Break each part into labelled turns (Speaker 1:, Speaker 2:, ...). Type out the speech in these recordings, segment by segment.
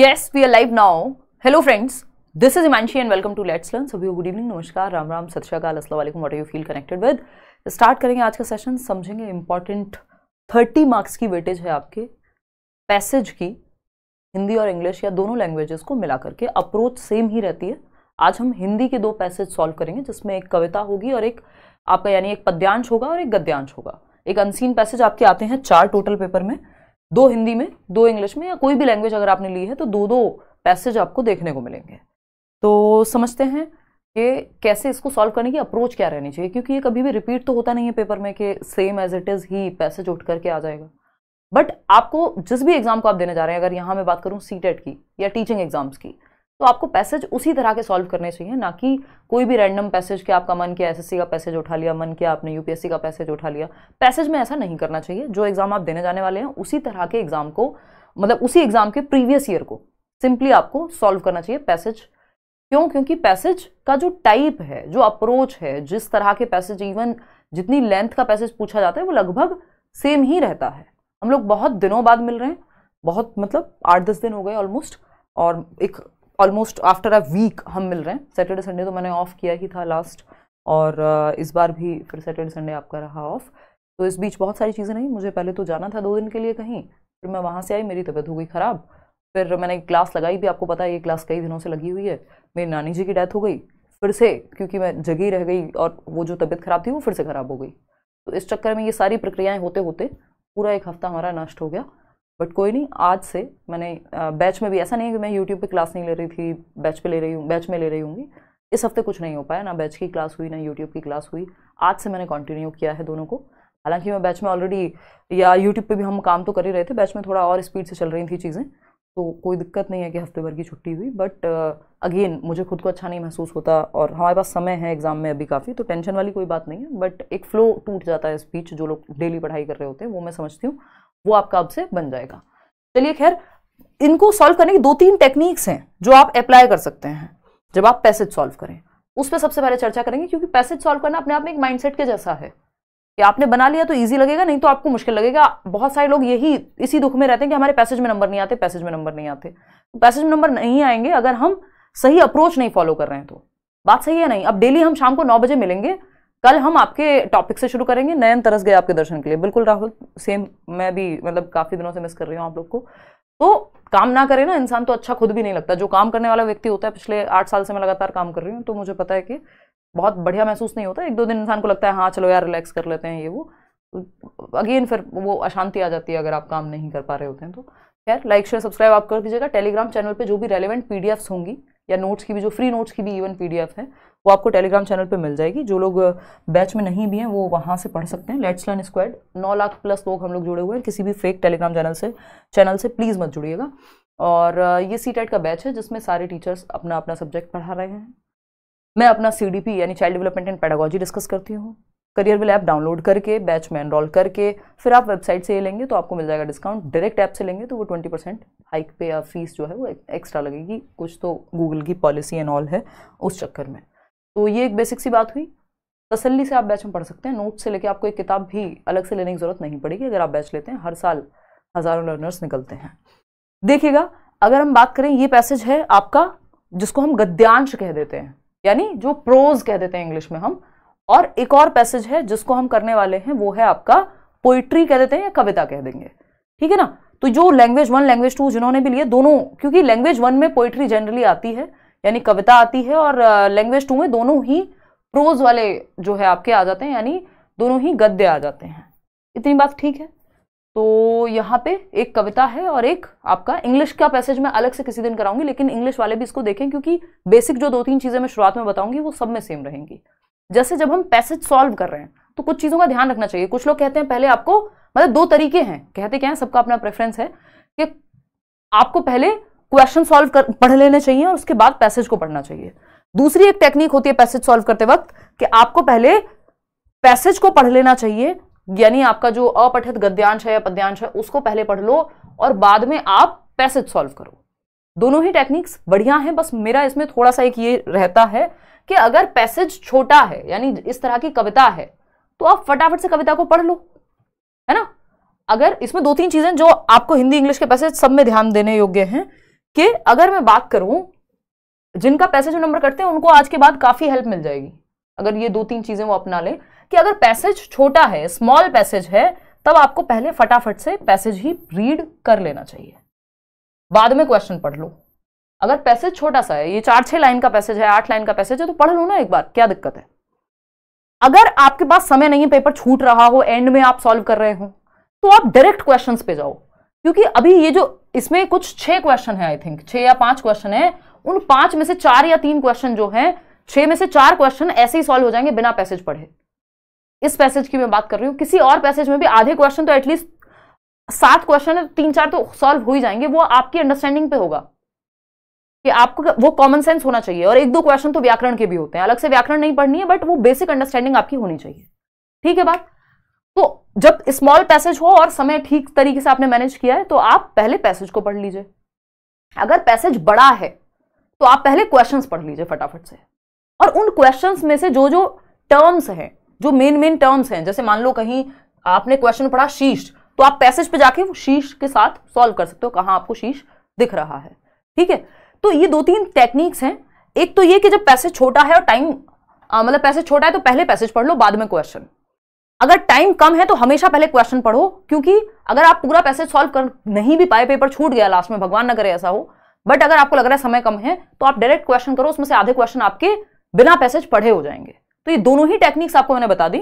Speaker 1: yes we are live now hello friends this is Himanshi and welcome to let's learn सभी good evening नमस्कार राम राम सत श्रीकाल असल you feel connected with start करेंगे आज का सेशन समझेंगे इंपॉर्टेंट थर्टी मार्क्स की वेटेज है आपके पैसेज की हिंदी और इंग्लिश या दोनों लैंग्वेजेस को मिला करके अप्रोच सेम ही रहती है आज हम हिंदी के दो पैसेज सॉल्व करेंगे जिसमें एक कविता होगी और एक आपका यानी एक पद्यांश होगा और एक गद्यांश होगा एक अनसीन पैसेज आपके आते हैं चार टोटल पेपर में दो हिंदी में दो इंग्लिश में या कोई भी लैंग्वेज अगर आपने ली है तो दो दो पैसेज आपको देखने को मिलेंगे तो समझते हैं कि कैसे इसको सॉल्व करने की अप्रोच क्या रहनी चाहिए क्योंकि ये कभी भी रिपीट तो होता नहीं है पेपर में कि सेम एज इट इज़ ही पैसेज उठ करके आ जाएगा बट आपको जिस भी एग्ज़ाम को आप देने जा रहे हैं अगर यहाँ मैं बात करूँ सी की या टीचिंग एग्ज़ाम्स की तो आपको पैसेज उसी तरह के सॉल्व करने चाहिए ना कि कोई भी रैंडम पैसेज के आपका मन किया एसएससी का पैसेज उठा लिया मन किया आपने यूपीएससी का पैसेज उठा लिया पैसेज में ऐसा नहीं करना चाहिए जो एग्ज़ाम आप देने जाने वाले हैं उसी तरह के एग्ज़ाम को मतलब उसी एग्ज़ाम के प्रीवियस ईयर को सिंपली आपको सॉल्व करना चाहिए पैसेज क्यों क्योंकि पैसेज का जो टाइप है जो अप्रोच है जिस तरह के पैसेज इवन जितनी लेंथ का पैसेज पूछा जाता है वो लगभग सेम ही रहता है हम लोग बहुत दिनों बाद मिल रहे हैं बहुत मतलब आठ दस दिन हो गए ऑलमोस्ट और एक ऑलमोस्ट आफ्टर अ वीक हम मिल रहे हैं सैटरडे संडे तो मैंने ऑफ़ किया ही था लास्ट और इस बार भी फिर सैटरडे संडे आपका रहा ऑफ़ तो इस बीच बहुत सारी चीज़ें नहीं मुझे पहले तो जाना था दो दिन के लिए कहीं फिर मैं वहाँ से आई मेरी तबीयत हो गई ख़राब फिर मैंने एक क्लास लगाई भी आपको पता है ये क्लास कई दिनों से लगी हुई है मेरी नानी जी की डेथ हो गई फिर से क्योंकि मैं जगी रह गई और वो जो तबीयत ख़राब थी वो फिर से ख़राब हो गई तो इस चक्कर में ये सारी प्रक्रियाएँ होते होते पूरा एक हफ्ता हमारा नष्ट हो गया बट कोई नहीं आज से मैंने बैच में भी ऐसा नहीं है कि मैं यूट्यूब पे क्लास नहीं ले रही थी बैच पे ले रही हूँ बैच में ले रही हूँगी इस हफ्ते कुछ नहीं हो पाया ना बैच की क्लास हुई ना यूट्यूब की क्लास हुई आज से मैंने कंटिन्यू किया है दोनों को हालांकि मैं बैच में ऑलरेडी या यूट्यूब पर भी हम काम तो कर ही रहे थे बैच में थोड़ा और स्पीड से चल रही थी चीज़ें तो कोई दिक्कत नहीं है कि हफ्ते भर की छुट्टी हुई बट अगेन मुझे खुद को अच्छा नहीं महसूस होता और हमारे पास समय है एग्ज़ाम में अभी काफ़ी तो टेंशन वाली कोई बात नहीं है बट एक फ़्लो टूट जाता है स्पीच जो लोग डेली पढ़ाई कर रहे होते हैं वो मैं समझती हूँ वो आपका अब से बन जाएगा चलिए खैर इनको सॉल्व करने की दो तीन टेक्निक्स हैं जो आप अप्लाई कर सकते हैं जब आप पैसेज सॉल्व करें उस पर सबसे पहले चर्चा करेंगे क्योंकि पैसेज सॉल्व करना अपने आप में एक माइंडसेट के जैसा है कि आपने बना लिया तो ईजी लगेगा नहीं तो आपको मुश्किल लगेगा बहुत सारे लोग यही इसी दुख में रहते हैं कि हमारे पैसेज में नंबर नहीं आते पैसेज में नंबर नहीं आते पैसेज तो में नंबर नहीं आएंगे अगर हम सही अप्रोच नहीं फॉलो कर रहे हैं तो बात सही है नहीं अब डेली हम शाम को नौ बजे मिलेंगे कल हम आपके टॉपिक से शुरू करेंगे नयन तरस गए आपके दर्शन के लिए बिल्कुल राहुल सेम मैं भी मतलब काफ़ी दिनों से मिस कर रही हूँ आप लोग को तो काम ना करें ना इंसान तो अच्छा खुद भी नहीं लगता जो काम करने वाला व्यक्ति होता है पिछले आठ साल से मैं लगातार काम कर रही हूँ तो मुझे पता है कि बहुत बढ़िया महसूस नहीं होता एक दो दिन इंसान को लगता है हाँ चलो यार रिलैक्स कर लेते हैं ये वो अगेन फिर वो अशांति आ जाती है अगर आप काम नहीं कर पा रहे होते हैं तो खैर लाइक शेयर सब्सक्राइब आप कर दीजिएगा टेलीग्राम चैनल पर जो भी रेलिवेंट पी होंगी या नोट्स की भी जो फ्री नोट्स की भी इवन पी है वो आपको टेलीग्राम चैनल पे मिल जाएगी जो लोग बैच में नहीं भी हैं वो वहाँ से पढ़ सकते हैं लेट्स लर्न स्क्वाड नौ लाख प्लस लोग हम लोग जुड़े हुए हैं किसी भी फेक टेलीग्राम चैनल से चैनल से प्लीज़ मत जुड़िएगा और ये सी e का बैच है जिसमें सारे टीचर्स अपना अपना सब्जेक्ट पढ़ा रहे हैं मैं अपना सी यानी child development and pedagogy discuss करती हूँ करियर विल ऐप डाउनलोड करके बैच में एनरोल करके फिर आप वेबसाइट से ये लेंगे तो आपको मिल जाएगा डिस्काउंट डायरेक्ट ऐप से लेंगे तो वो ट्वेंटी परसेंट हाइक पे या फीस जो है वो एक्स्ट्रा लगेगी कुछ तो गूगल की पॉलिसी एंड ऑल है उस चक्कर में तो ये एक बेसिक सी बात हुई तसल्ली से आप बैच में पढ़ सकते हैं नोट से लेके आपको एक किताब भी अलग से लेने की ज़रूरत नहीं पड़ेगी अगर आप बैच लेते हैं हर साल हज़ारों लर्नर्स निकलते हैं देखिएगा अगर हम बात करें ये पैसेज है आपका जिसको हम गद्यांश कह देते हैं यानी जो प्रोज कह देते हैं इंग्लिश में हम और एक और पैसेज है जिसको हम करने वाले हैं वो है आपका पोइट्री कह देते हैं या कविता कह देंगे ठीक है ना तो जो लैंग्वेज वन लैंग्वेज टू जिन्होंने भी लिए दोनों क्योंकि लैंग्वेज वन में पोइट्री जनरली आती है यानी कविता आती है और लैंग्वेज टू में दोनों ही प्रोज वाले जो है आपके आ जाते हैं यानी दोनों ही गद्य आ जाते हैं इतनी बात ठीक है तो यहाँ पे एक कविता है और एक आपका इंग्लिश का पैसेज मैं अलग से किसी दिन कराऊंगी लेकिन इंग्लिश वाले भी इसको देखें क्योंकि बेसिक जो दो तीन चीज़ें मैं शुरुआत में बताऊंगी वो सब में सेम रहेंगी जैसे जब हम पैसेज सॉल्व कर रहे हैं तो कुछ चीज़ों का ध्यान रखना चाहिए कुछ लोग कहते हैं पहले आपको मतलब दो तरीके हैं कहते क्या हैं सबका अपना प्रेफरेंस है कि आपको पहले क्वेश्चन सॉल्व कर पढ़ लेने चाहिए और उसके बाद पैसेज को पढ़ना चाहिए दूसरी एक टेक्निक होती है पैसेज सॉल्व करते वक्त कि आपको पहले पैसेज को पढ़ लेना चाहिए यानी आपका जो अपठित गद्यांश है या पद्यांश है उसको पहले पढ़ लो और बाद में आप पैसेज सॉल्व करो दोनों ही टेक्निक्स बढ़िया हैं बस मेरा इसमें थोड़ा सा एक ये रहता है कि अगर पैसेज छोटा है यानी इस तरह की कविता है तो आप फटाफट से कविता को पढ़ लो है ना अगर इसमें दो तीन चीजें जो आपको हिंदी इंग्लिश के पैसेज सब में ध्यान देने योग्य हैं कि अगर मैं बात करूं जिनका पैसेज नंबर करते हैं उनको आज के बाद काफ़ी हेल्प मिल जाएगी अगर ये दो तीन चीज़ें वो अपना लें कि अगर पैसेज छोटा है स्मॉल पैसेज है तब आपको पहले फटाफट से पैसेज ही रीड कर लेना चाहिए बाद में क्वेश्चन पढ़ लो अगर पैसेज छोटा सा है ये चार छह लाइन का पैसेज है आठ लाइन का पैसेज है तो पढ़ लो ना एक बार क्या दिक्कत है अगर आपके पास समय नहीं है पेपर छूट रहा हो एंड में आप सॉल्व कर रहे हो तो आप डायरेक्ट क्वेश्चंस पे जाओ क्योंकि अभी ये जो इसमें कुछ छह क्वेश्चन है आई थिंक छह या पांच क्वेश्चन है उन पांच में से चार या तीन क्वेश्चन जो है छह में से चार क्वेश्चन ऐसे ही सॉल्व हो जाएंगे बिना पैसेज पढ़े इस पैसेज की मैं बात कर रही हूं किसी और पैसेज में भी आधे क्वेश्चन तो एटलीस्ट सात क्वेश्चन तीन चार तो सॉल्व हो ही जाएंगे वो आपकी अंडरस्टैंडिंग पे होगा कि आपको वो कॉमन सेंस होना चाहिए और एक दो क्वेश्चन तो व्याकरण के भी होते हैं अलग से व्याकरण नहीं पढ़नी है बट वो बेसिक अंडरस्टैंडिंग आपकी होनी चाहिए ठीक है बात तो जब स्मॉल पैसेज हो और समय ठीक तरीके से आपने मैनेज किया है तो आप पहले पैसेज को पढ़ लीजिए अगर पैसेज बड़ा है तो आप पहले क्वेश्चंस पढ़ लीजिए फटाफट से और उन क्वेश्चंस में से जो जो टर्म्स हैं जो मेन मेन टर्म्स हैं जैसे मान लो कहीं आपने क्वेश्चन पढ़ा शीश तो आप पैसेज पे जाके शीश के साथ सॉल्व कर सकते हो कहाँ आपको शीश दिख रहा है ठीक है तो ये दो तीन टेक्निक्स हैं एक तो ये कि जब पैसेज छोटा है और टाइम मतलब पैसेज छोटा है तो पहले पैसेज पढ़ लो बाद में क्वेश्चन अगर टाइम कम है तो हमेशा पहले क्वेश्चन पढ़ो क्योंकि अगर आप पूरा पैसेज सॉल्व कर नहीं भी पाए पेपर छूट गया लास्ट में भगवान ना करे ऐसा हो बट अगर आपको लग रहा है समय कम है तो आप डायरेक्ट क्वेश्चन करो उसमें से आधे क्वेश्चन आपके बिना पैसेज पढ़े हो जाएंगे तो ये दोनों ही टेक्निक्स आपको मैंने बता दी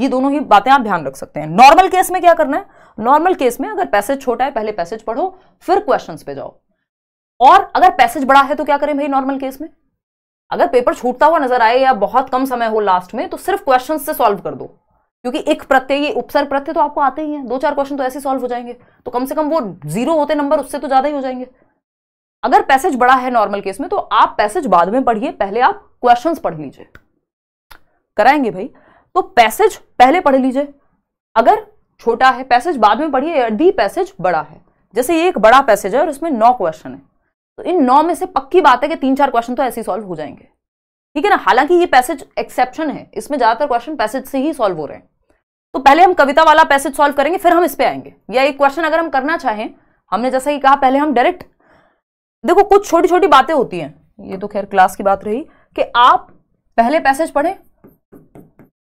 Speaker 1: ये दोनों ही बातें आप ध्यान रख सकते हैं नॉर्मल केस में क्या करना है नॉर्मल केस में अगर पैसेज छोटा है पहले पैसेज पढ़ो फिर क्वेश्चन पे जाओ और अगर पैसेज बड़ा है तो क्या करें भाई नॉर्मल केस में अगर पेपर छूटता हुआ नजर आए या बहुत कम समय हो लास्ट में तो सिर्फ क्वेश्चन से सॉल्व कर दो क्योंकि एक प्रत्यय ये उपसर्ग प्रत्यय तो आपको आते ही हैं दो चार क्वेश्चन तो ऐसे सॉल्व हो जाएंगे तो कम से कम वो जीरो होते नंबर उससे तो ज़्यादा ही हो जाएंगे अगर पैसेज बड़ा है नॉर्मल केस में तो आप पैसेज बाद में पढ़िए पहले आप क्वेश्चंस पढ़ लीजिए कराएंगे भाई तो पैसेज पहले पढ़ लीजिए अगर छोटा है पैसेज बाद में पढ़िए यदि पैसेज बड़ा है जैसे ये एक बड़ा पैसेज है और इसमें नौ क्वेश्चन है तो इन नौ में से पक्की बात है कि तीन चार क्वेश्चन तो ऐसे ही सॉल्व हो जाएंगे ठीक है ना हालांकि ये पैसेज एक्सेप्शन है इसमें ज्यादातर क्वेश्चन पैसेज से ही सॉल्व हो रहे हैं तो पहले हम कविता वाला पैसेज सॉल्व करेंगे फिर हम इस पे आएंगे या एक क्वेश्चन अगर हम करना चाहें हमने जैसा कि कहा पहले हम डायरेक्ट देखो कुछ छोटी छोटी बातें होती हैं ये तो खैर क्लास की बात रही कि आप पहले पैसेज पढ़ें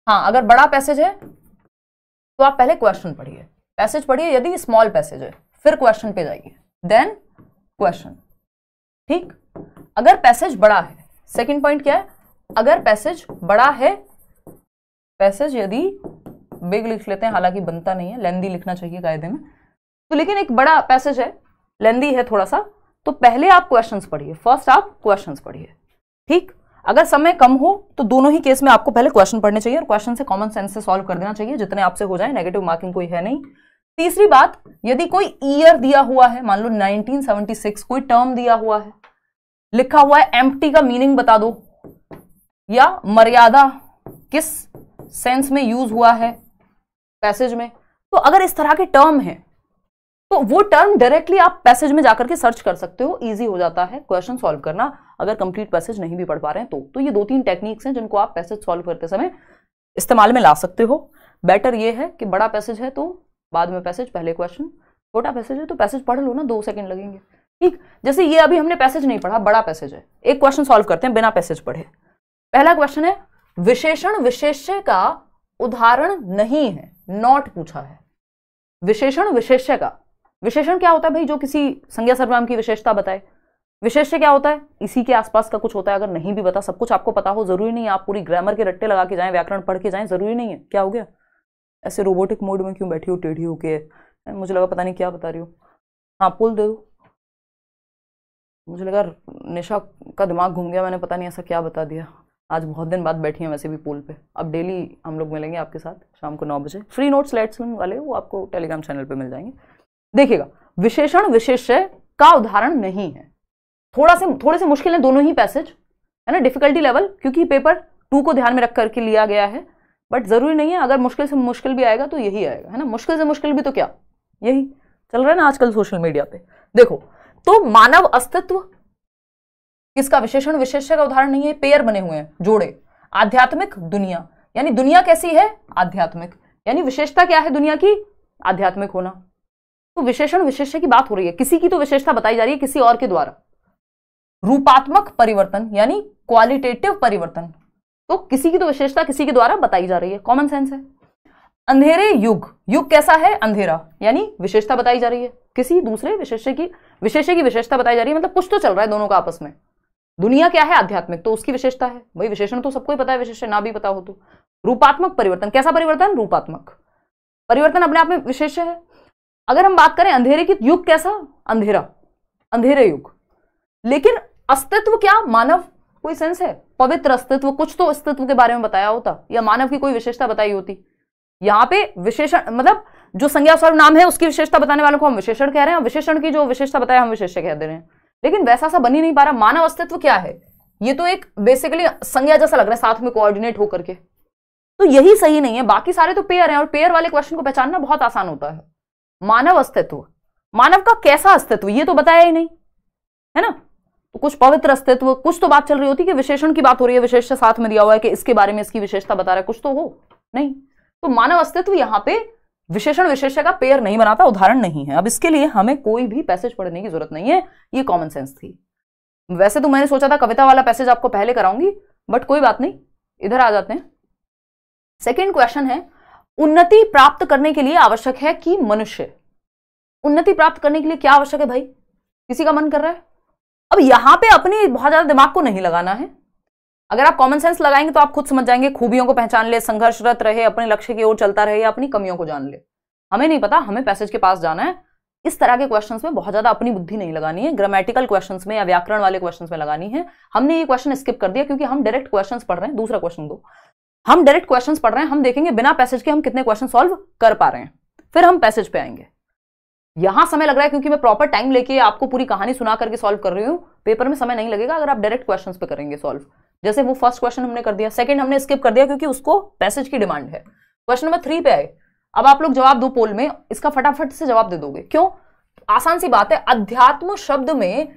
Speaker 1: हाँ अगर बड़ा पैसेज है तो आप पहले क्वेश्चन पढ़िए पैसेज पढ़िए यदि स्मॉल पैसेज है फिर क्वेश्चन पे जाइए देन क्वेश्चन ठीक अगर पैसेज बड़ा है सेकेंड पॉइंट क्या है अगर पैसेज बड़ा है पैसेज यदि बिग लिख लेते हैं हालांकि बनता नहीं है लेंदी लिखना चाहिए कायदे में तो लेकिन एक बड़ा पैसेज है लेंदी है थोड़ा सा तो पहले आप क्वेश्चन पढ़िए फर्स्ट आप क्वेश्चन पढ़िए ठीक अगर समय कम हो तो दोनों ही केस में आपको पहले क्वेश्चन पढ़ने चाहिए और क्वेश्चन से कॉमन सेंस से सॉल्व कर देना चाहिए जितने आपसे हो जाए नेगेटिव मार्किंग कोई है नहीं तीसरी बात यदि कोई ईयर दिया हुआ है मान लो 1976 कोई टर्म दिया हुआ है लिखा हुआ है एम्प्टी का मीनिंग बता दो या मर्यादा किस सेंस में यूज हुआ है पैसेज में तो अगर इस तरह के टर्म है तो वो टर्म डायरेक्टली आप पैसेज में जाकर के सर्च कर सकते हो इजी हो जाता है क्वेश्चन सॉल्व करना अगर कंप्लीट पैसेज नहीं भी पढ़ पा रहे हैं तो तो ये दो तीन टेक्निक्स हैं जिनको आप पैसेज सॉल्व करते समय इस्तेमाल में ला सकते हो बेटर ये है कि बड़ा पैसेज है तो बाद में पैसेज पहले क्वेश्चन छोटा पैसेज है तो पैसेज पढ़ लो ना दो सेकेंड लगेंगे ठीक जैसे ये अभी हमने पैसेज नहीं पढ़ा बड़ा पैसेज है एक क्वेश्चन सॉल्व करते हैं बिना पैसेज पढ़े पहला क्वेश्चन है विशेषण विशेष्य का उदाहरण नहीं है नॉट पूछा है विशेषण विशेष्य का विशेषण क्या होता है भाई जो किसी संज्ञा सर्वनाम की विशेषता बताए विशेष्य क्या होता है इसी के आसपास का कुछ होता है अगर नहीं भी पता सब कुछ आपको पता हो जरूरी नहीं है आप पूरी ग्रामर के रट्टे लगा के जाएं व्याकरण पढ़ के जाएं जरूरी नहीं है क्या हो गया ऐसे रोबोटिक मोड में क्यों बैठी हो टेढ़ी होके मुझे लगा पता नहीं क्या बता रही हो हाँ पुल दे दो मुझे लगा निशा का दिमाग घूम गया मैंने पता नहीं ऐसा क्या बता दिया आज बहुत दिन बाद बैठी हैं वैसे भी पूल पे अब डेली हम लोग मिलेंगे आपके साथ शाम को नौ बजे फ्री नोट्स लेट्स वाले वो आपको टेलीग्राम चैनल पे मिल जाएंगे देखिएगा विशेषण विशेष्य का उदाहरण नहीं है थोड़ा से थोड़े से मुश्किल है दोनों ही पैसेज है ना डिफिकल्टी लेवल क्योंकि पेपर टू को ध्यान में रख करके लिया गया है बट ज़रूरी नहीं है अगर मुश्किल से मुश्किल भी आएगा तो यही आएगा है ना मुश्किल से मुश्किल भी तो क्या यही चल रहा है ना आजकल सोशल मीडिया पे देखो तो मानव अस्तित्व किसका विशेषण विशेष का उदाहरण नहीं है पेयर बने हुए हैं जोड़े आध्यात्मिक दुनिया यानी दुनिया कैसी है आध्यात्मिक यानी विशेषता क्या है दुनिया की आध्यात्मिक होना तो विशेषण विशेष की बात हो रही है किसी की तो विशेषता बताई जा रही है किसी और के द्वारा रूपात्मक परिवर्तन यानी क्वालिटेटिव परिवर्तन तो किसी की तो विशेषता किसी के द्वारा बताई जा रही है कॉमन सेंस है अंधेरे युग युग कैसा है अंधेरा यानी विशेषता बताई जा रही है किसी दूसरे विशेष की विशेष की विशेषता बताई जा रही है मतलब कुछ तो चल रहा है दोनों का आपस में दुनिया क्या है आध्यात्मिक तो उसकी विशेषता है वही विशेषण तो सबको ही पता है विशेषण ना भी पता हो तो रूपात्मक परिवर्तन कैसा परिवर्तन रूपात्मक परिवर्तन अपने आप में विशेष है अगर हम बात करें अंधेरे की युग कैसा अंधेरा अंधेरे युग लेकिन अस्तित्व क्या मानव कोई सेंस है पवित्र अस्तित्व कुछ तो अस्तित्व के बारे में बताया होता या मानव की कोई विशेषता बताई होती यहाँ पे विशेषण मतलब जो संज्ञा सर्व नाम है उसकी विशेषता बताने वालों को हम विशेषण कह रहे हैं विशेषण की जो विशेषता बताया हम विशेष्य कह दे रहे हैं लेकिन वैसा सा बन ही नहीं पा रहा मानव अस्तित्व क्या है ये तो एक बेसिकली संज्ञा जैसा लग रहा है साथ में कोऑर्डिनेट होकर के तो यही सही नहीं है बाकी सारे तो पेयर हैं और पेयर वाले क्वेश्चन को पहचानना बहुत आसान होता है मानव अस्तित्व मानव का कैसा अस्तित्व ये तो बताया ही नहीं है ना तो कुछ पवित्र अस्तित्व कुछ तो बात चल रही होती है कि विशेषण की बात हो रही है विशेष साथ में दिया हुआ है कि इसके बारे में इसकी विशेषता बता रहा है कुछ तो हो नहीं तो मानव अस्तित्व यहाँ पे विशेषण विशेष्य का पेयर नहीं बनाता उदाहरण नहीं है अब इसके लिए हमें कोई भी पैसेज पढ़ने की जरूरत नहीं है ये कॉमन सेंस थी वैसे तो मैंने सोचा था कविता वाला पैसेज आपको पहले कराऊंगी बट कोई बात नहीं इधर आ जाते हैं सेकेंड क्वेश्चन है उन्नति प्राप्त करने के लिए आवश्यक है कि मनुष्य उन्नति प्राप्त करने के लिए क्या आवश्यक है भाई किसी का मन कर रहा है अब यहां पे अपनी बहुत ज्यादा दिमाग को नहीं लगाना है अगर आप कॉमन सेंस लगाएंगे तो आप खुद समझ जाएंगे खूबियों को पहचान ले संघर्षरत रहे अपने लक्ष्य की ओर चलता रहे या अपनी कमियों को जान ले हमें नहीं पता हमें पैसेज के पास जाना है इस तरह के क्वेश्चंस में बहुत ज्यादा अपनी बुद्धि नहीं लगानी है ग्रामेटिकल क्वेश्चंस में या व्याकरण वाले क्वेश्चंस में लगानी है हमने ये क्वेश्चन स्किप कर दिया क्योंकि हम डायरेक्ट क्वेश्चंस पढ़ रहे हैं दूसरा क्वेश्चन दो हम डायरेक्ट क्वेश्चंस पढ़ रहे हैं हम देखेंगे बिना पैसेज के हम कितने क्वेश्चन सोल्व कर पा रहे हैं फिर हम पैसेज पे आएंगे यहां समय लग रहा है क्योंकि मैं प्रॉपर टाइम लेके आपको पूरी कहानी सुना करके सोल्व कर रही हूँ पेपर में समय नहीं लगेगा अगर आप डायरेक्ट क्वेश्चन पे करेंगे सोल्व जैसे वो फर्स्ट क्वेश्चन हमने कर दिया सेकंड हमने स्किप कर दिया क्योंकि उसको पैसेज की डिमांड है क्वेश्चन नंबर थ्री पे आए अब आप लोग जवाब दो पोल में इसका फटाफट से जवाब दे दोगे क्यों आसान सी बात है अध्यात्म शब्द में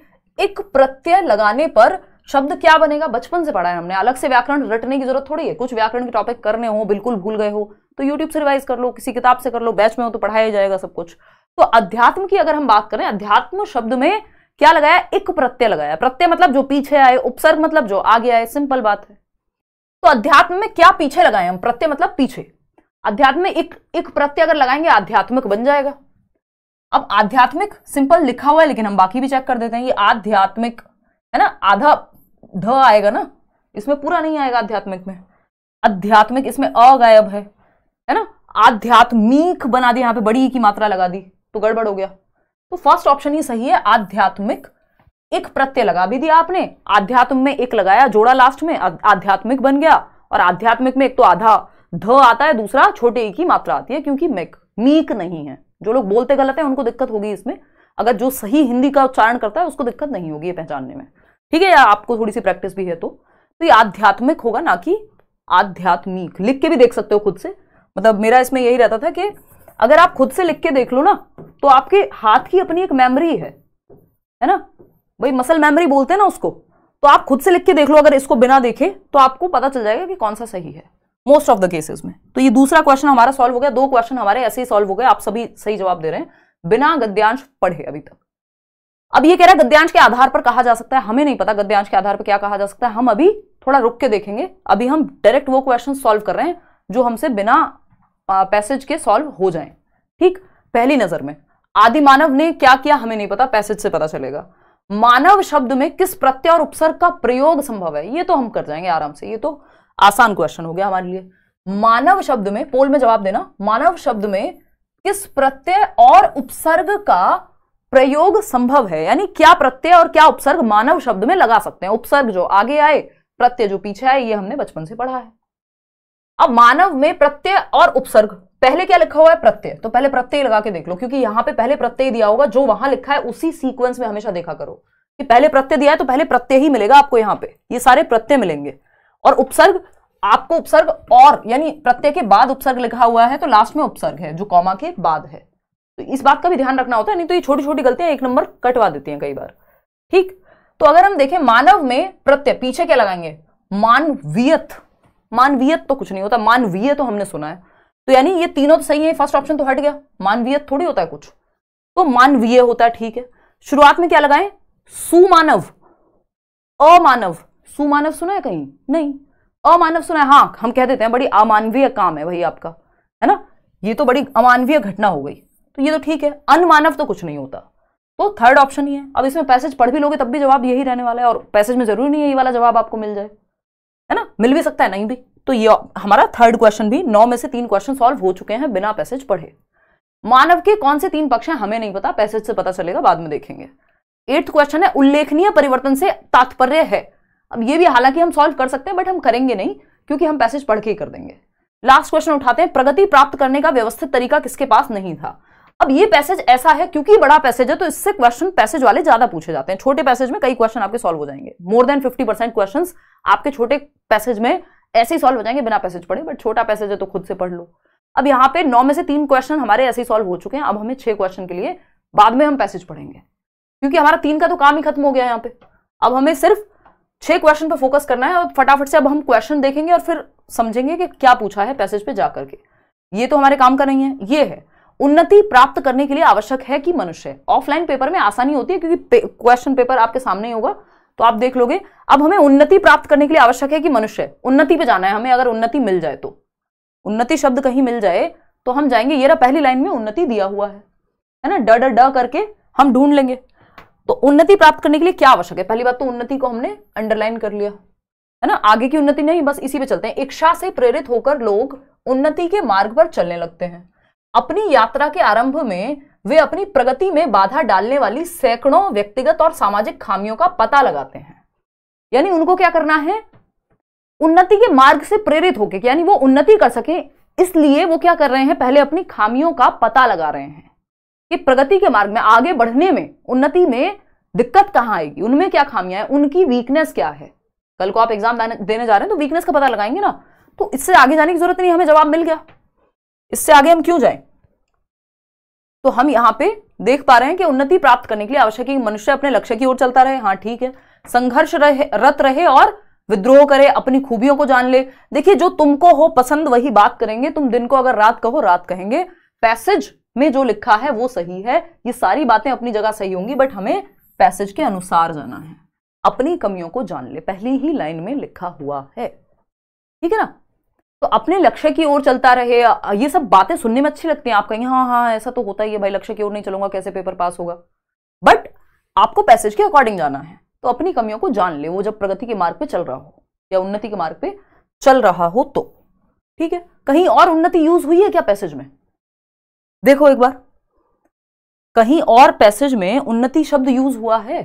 Speaker 1: एक प्रत्यय लगाने पर शब्द क्या बनेगा बचपन से पढ़ा है हमने अलग से व्याकरण रटने की जरूरत थोड़ी है कुछ व्याकरण के टॉपिक करने हो बिल्कुल भूल गए हो तो यूट्यूब से रिवाइज कर लो किसी किताब से कर लो बैच में हो तो पढ़ाया जाएगा सब कुछ तो अध्यात्म की अगर हम बात करें अध्यात्म शब्द में क्या लगाया एक प्रत्यय लगाया प्रत्यय मतलब जो पीछे आए उपसर्ग मतलब जो आगे आए सिंपल बात है तो अध्यात्म में क्या पीछे लगाए हम प्रत्यय मतलब पीछे अध्यात्म में एक एक प्रत्यय अगर लगाएंगे आध्यात्मिक बन जाएगा अब आध्यात्मिक सिंपल लिखा हुआ है लेकिन हम बाकी भी चेक कर देते हैं ये आध्यात्मिक है ना आधा ध आएगा ना इसमें पूरा नहीं आएगा आध्यात्मिक में आध्यात्मिक इसमें अगायब है है ना आध्यात्मिक बना दी यहाँ पे बड़ी की मात्रा लगा दी तो गड़बड़ हो गया तो फर्स्ट ऑप्शन ही सही है आध्यात्मिक एक प्रत्यय लगा भी दिया आपने आध्यात्म में एक लगाया जोड़ा लास्ट में आध्यात्मिक बन गया और आध्यात्मिक में एक तो आधा ध आता है दूसरा छोटे की मात्रा आती है क्योंकि मेक मीक नहीं है जो लोग बोलते गलत है उनको दिक्कत होगी इसमें अगर जो सही हिंदी का उच्चारण करता है उसको दिक्कत नहीं होगी ये पहचानने में ठीक है या आपको थोड़ी सी प्रैक्टिस भी है तो तो ये आध्यात्मिक होगा ना कि आध्यात्मिक लिख के भी देख सकते हो खुद से मतलब मेरा इसमें यही रहता था कि अगर आप खुद से लिख के देख लो ना तो आपके हाथ की अपनी एक मेमोरी है है ना भाई मसल मेमोरी बोलते हैं ना उसको तो आप खुद से लिख के देख लो अगर इसको बिना देखे तो आपको पता चल जाएगा कि कौन सा सही है मोस्ट ऑफ द केसेस में तो ये दूसरा क्वेश्चन हमारा सॉल्व हो गया दो क्वेश्चन हमारे ऐसे ही सॉल्व हो गए आप सभी सही जवाब दे रहे हैं बिना गद्यांश पढ़े अभी तक अब ये कह रहा है गद्यांश के आधार पर कहा जा सकता है हमें नहीं पता गद्यांश के आधार पर क्या कहा जा सकता है हम अभी थोड़ा रुक के देखेंगे अभी हम डायरेक्ट वो क्वेश्चन सॉल्व कर रहे हैं जो हमसे बिना पैसेज के सॉल्व हो जाए ठीक पहली नजर में आदि मानव ने क्या किया हमें नहीं पता पैसेज से पता चलेगा मानव शब्द में किस प्रत्यय और उपसर्ग का प्रयोग संभव है ये तो हम कर जाएंगे आराम से ये तो आसान क्वेश्चन हो गया हमारे लिए मानव शब्द में पोल में जवाब देना मानव शब्द में किस प्रत्यय और उपसर्ग का प्रयोग संभव है यानी क्या प्रत्यय और क्या उपसर्ग मानव शब्द में लगा सकते हैं उपसर्ग जो आगे आए प्रत्यय जो पीछे आए ये हमने बचपन से पढ़ा है अब मानव में प्रत्यय और उपसर्ग पहले क्या लिखा हुआ है प्रत्यय तो पहले प्रत्यय लगा के देख लो क्योंकि यहां पे पहले प्रत्यय दिया होगा जो वहां लिखा है उसी सीक्वेंस में हमेशा देखा करो कि पहले प्रत्यय दिया है तो पहले प्रत्यय ही मिलेगा आपको यहां पे ये सारे प्रत्यय मिलेंगे और उपसर्ग आपको उपसर्ग और यानी प्रत्यय के बाद उपसर्ग लिखा हुआ है तो लास्ट में उपसर्ग है जो कॉमा के बाद है तो इस बात का भी ध्यान रखना होता है नहीं तो ये छोटी छोटी गलतियां एक नंबर कटवा देती है कई बार ठीक तो अगर हम देखें मानव में प्रत्यय पीछे क्या लगाएंगे मानवीयत मानवीयत तो कुछ नहीं होता मानवीय तो हमने सुना है तो यानी ये तीनों तो सही है फर्स्ट ऑप्शन तो हट गया मानवीय थोड़ी होता है कुछ तो मानवीय होता है ठीक है शुरुआत में क्या लगाए सुमानव अमानव सुमानव सुना है कहीं नहीं अमानव सुना है हाँ हम कह देते हैं बड़ी अमानवीय काम है भाई आपका है ना ये तो बड़ी अमानवीय घटना हो गई तो ये तो ठीक है अनमानव तो कुछ नहीं होता तो थर्ड ऑप्शन ही है अब इसमें पैसेज पढ़ भी लोगे तब भी जवाब यही रहने वाला है और पैसेज में जरूरी नहीं है ये वाला जवाब आपको मिल जाए है ना मिल भी सकता है नहीं भी तो ये हमारा थर्ड क्वेश्चन भी नौ में से तीन क्वेश्चन सॉल्व हो चुके हैं बिना पैसेज पढ़े मानव के कौन से तीन पक्ष हैं हमें नहीं पता पैसेज से पता चलेगा बाद में देखेंगे एट्थ क्वेश्चन है उल्लेखनीय परिवर्तन से तात्पर्य है अब ये भी हालांकि हम सॉल्व कर सकते हैं बट हम करेंगे नहीं क्योंकि हम पैसेज पढ़ के ही कर देंगे लास्ट क्वेश्चन उठाते हैं प्रगति प्राप्त करने का व्यवस्थित तरीका किसके पास नहीं था अब ये पैसेज ऐसा है क्योंकि बड़ा पैसेज है तो इससे क्वेश्चन पैसेज वाले ज्यादा पूछे जाते हैं छोटे पैसेज में कई क्वेश्चन आपके सॉल्व हो जाएंगे more than fifty percent question आपके छोटे पैसेज में ऐसे ही सॉल्व हो जाएंगे बिना पैसेज पढ़े बट छोटा पैसेज है तो खुद से पढ़ लो अब यहाँ पे नौ में से तीन क्वेश्चन हमारे ऐसे ही सॉल्व हो चुके हैं अब हमें छह क्वेश्चन के लिए बाद में हम पैसेज पढ़ेंगे क्योंकि हमारा तीन का तो काम ही खत्म हो गया यहाँ पे अब हमें सिर्फ छह क्वेश्चन पर फोकस करना है और फटाफट से अब हम क्वेश्चन देखेंगे और फिर समझेंगे कि क्या पूछा है पैसेज पे जाकर के ये तो हमारे काम का नहीं है ये है उन्नति प्राप्त करने के लिए आवश्यक है कि मनुष्य ऑफलाइन पेपर में आसानी होती है क्योंकि क्वेश्चन पे, पेपर आपके सामने ही होगा तो आप देख लोगे अब हमें उन्नति प्राप्त करने के लिए आवश्यक है कि मनुष्य उन्नति पे जाना है हमें अगर उन्नति मिल जाए तो उन्नति शब्द कहीं मिल जाए तो हम जाएंगे ये रहा पहली लाइन में उन्नति दिया हुआ है है ना ड ड करके हम ढूंढ लेंगे तो उन्नति प्राप्त करने के लिए क्या आवश्यक है पहली बात तो उन्नति को हमने अंडरलाइन कर लिया है ना आगे की उन्नति नहीं बस इसी पे चलते हैं इच्छा से प्रेरित होकर लोग उन्नति के मार्ग पर चलने लगते हैं अपनी यात्रा के आरंभ में वे अपनी प्रगति में बाधा डालने वाली सैकड़ों व्यक्तिगत और सामाजिक खामियों का पता लगाते हैं यानी उनको क्या करना है उन्नति के मार्ग से प्रेरित होकर यानी वो उन्नति कर सके इसलिए वो क्या कर रहे हैं पहले अपनी खामियों का पता लगा रहे हैं कि प्रगति के मार्ग में आगे बढ़ने में उन्नति में दिक्कत कहां आएगी उनमें क्या खामियां हैं उनकी वीकनेस क्या है कल को आप एग्जाम देने जा रहे हैं तो वीकनेस का पता लगाएंगे ना तो इससे आगे जाने की जरूरत नहीं हमें जवाब मिल गया इससे आगे हम क्यों जाएं तो हम यहाँ पे देख पा रहे हैं कि उन्नति प्राप्त करने के लिए आवश्यक है कि मनुष्य अपने लक्ष्य की ओर चलता रहे हाँ ठीक है संघर्ष रहे रत रहे और विद्रोह करे अपनी खूबियों को जान ले देखिए जो तुमको हो पसंद वही बात करेंगे तुम दिन को अगर रात कहो रात कहेंगे पैसेज में जो लिखा है वो सही है ये सारी बातें अपनी जगह सही होंगी बट हमें पैसेज के अनुसार जाना है अपनी कमियों को जान ले पहली ही लाइन में लिखा हुआ है ठीक है ना तो अपने लक्ष्य की ओर चलता रहे ये सब बातें सुनने में अच्छी लगती हैं आप कहेंगे हाँ हाँ ऐसा तो होता ही है भाई लक्ष्य की ओर नहीं चलूंगा कैसे पेपर पास होगा बट आपको पैसेज के अकॉर्डिंग जाना है तो अपनी कमियों को जान ले वो जब प्रगति के मार्ग पे चल रहा हो या उन्नति के मार्ग पे चल रहा हो तो ठीक है कहीं और उन्नति यूज हुई है क्या पैसेज में देखो एक बार कहीं और पैसेज में उन्नति शब्द यूज हुआ है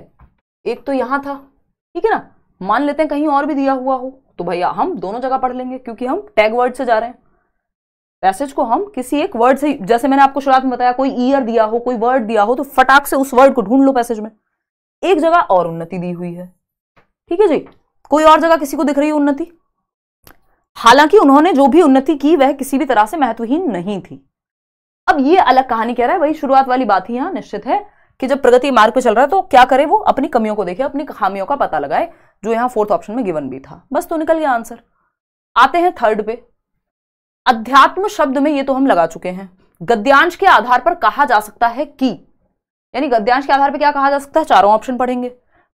Speaker 1: एक तो यहां था ठीक है ना मान लेते हैं कहीं और भी दिया हुआ हो तो भैया हम दोनों जगह पढ़ लेंगे क्योंकि हम टैग वर्ड से जा रहे हैं पैसेज को हम किसी एक वर्ड से जैसे मैंने आपको शुरुआत में बताया कोई ईयर दिया हो कोई वर्ड दिया हो तो फटाक से उस वर्ड को ढूंढ लो पैसेज में एक जगह और उन्नति दी हुई है ठीक है जी कोई और जगह किसी को दिख रही है उन्नति हालांकि उन्होंने जो भी उन्नति की वह किसी भी तरह से महत्वहीन नहीं थी अब ये अलग कहानी कह रहा है वही शुरुआत वाली बात ही यहां निश्चित है कि जब प्रगति मार्ग पर चल रहा है तो क्या करे वो अपनी कमियों को देखे अपनी खामियों का पता लगाए जो यहां फोर्थ ऑप्शन में गिवन भी था बस तो निकल गया आंसर आते हैं थर्ड पे अध्यात्म शब्द में ये तो हम लगा चुके हैं गद्यांश के आधार पर कहा जा सकता है कि यानी गद्यांश के आधार पर क्या कहा जा सकता है चारों ऑप्शन पढ़ेंगे